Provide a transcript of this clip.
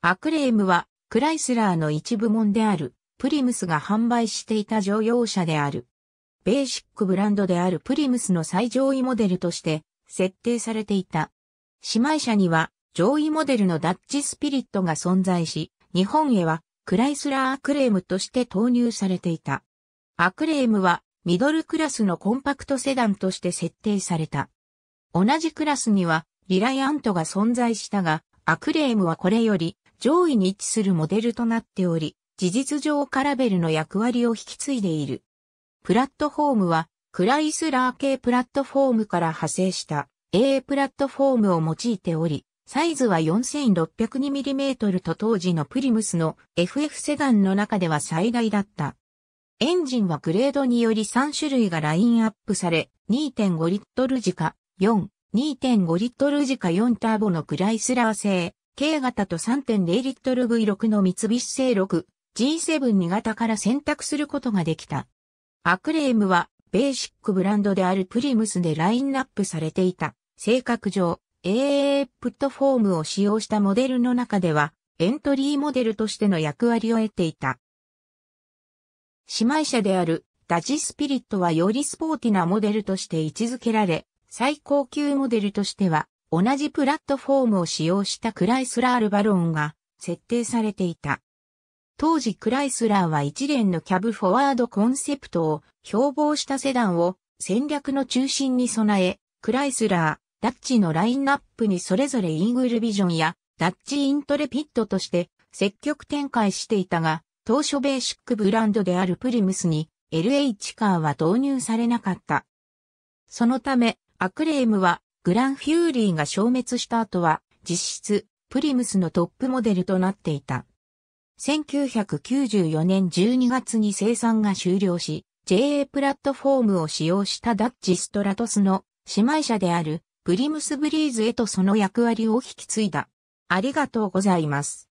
アクレームは、クライスラーの一部門である、プリムスが販売していた乗用車である。ベーシックブランドであるプリムスの最上位モデルとして設定されていた。姉妹車には上位モデルのダッチスピリットが存在し、日本へはクライスラーアクレームとして投入されていた。アクレームはミドルクラスのコンパクトセダンとして設定された。同じクラスにはリライアントが存在したが、アクレームはこれより上位に位置するモデルとなっており、事実上カラベルの役割を引き継いでいる。プラットフォームは、クライスラー系プラットフォームから派生した A プラットフォームを用いており、サイズは 4602mm と当時のプリムスの FF セダンの中では最大だった。エンジンはグレードにより3種類がラインアップされ、2.5リットル時価4、2.5リットル時か4ターボのクライスラー製、K 型と 3.0L V6 の三菱製 6G72 型から選択することができた。アクレームはベーシックブランドであるプリムスでラインナップされていた。性格上、AA プットフォームを使用したモデルの中では、エントリーモデルとしての役割を得ていた。姉妹車であるダジスピリットはよりスポーティなモデルとして位置づけられ、最高級モデルとしては同じプラットフォームを使用したクライスラールバロンが設定されていた。当時クライスラーは一連のキャブフォワードコンセプトを標榜したセダンを戦略の中心に備え、クライスラー、ダッチのラインナップにそれぞれイーグルビジョンやダッチイントレピットとして積極展開していたが、当初ベーシックブランドであるプリムスに LH カーは導入されなかった。そのため、アクレームはグランフューリーが消滅した後は、実質、プリムスのトップモデルとなっていた。1994年12月に生産が終了し、JA プラットフォームを使用したダッチストラトスの姉妹社であるプリムスブリーズへとその役割を引き継いだ。ありがとうございます。